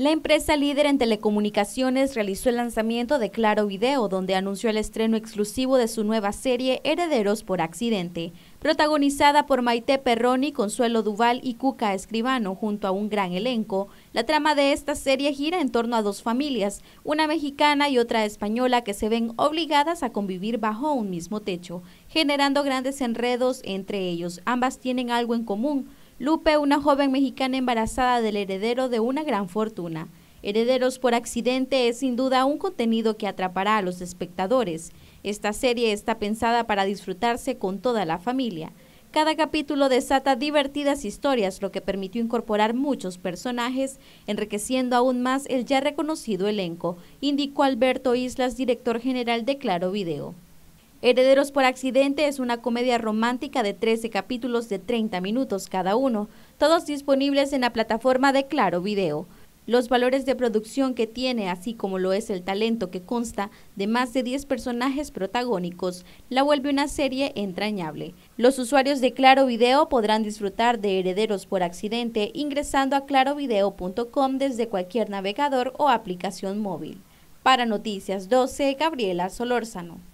La empresa líder en telecomunicaciones realizó el lanzamiento de Claro Video, donde anunció el estreno exclusivo de su nueva serie Herederos por Accidente, protagonizada por Maite Perroni, Consuelo Duval y Cuca Escribano, junto a un gran elenco. La trama de esta serie gira en torno a dos familias, una mexicana y otra española, que se ven obligadas a convivir bajo un mismo techo, generando grandes enredos entre ellos. Ambas tienen algo en común Lupe, una joven mexicana embarazada del heredero de una gran fortuna. Herederos por accidente es sin duda un contenido que atrapará a los espectadores. Esta serie está pensada para disfrutarse con toda la familia. Cada capítulo desata divertidas historias, lo que permitió incorporar muchos personajes, enriqueciendo aún más el ya reconocido elenco, indicó Alberto Islas, director general de Claro Video. Herederos por accidente es una comedia romántica de 13 capítulos de 30 minutos cada uno, todos disponibles en la plataforma de Claro Video. Los valores de producción que tiene, así como lo es el talento que consta de más de 10 personajes protagónicos, la vuelve una serie entrañable. Los usuarios de Claro Video podrán disfrutar de Herederos por Accidente ingresando a clarovideo.com desde cualquier navegador o aplicación móvil. Para Noticias 12, Gabriela Solórzano.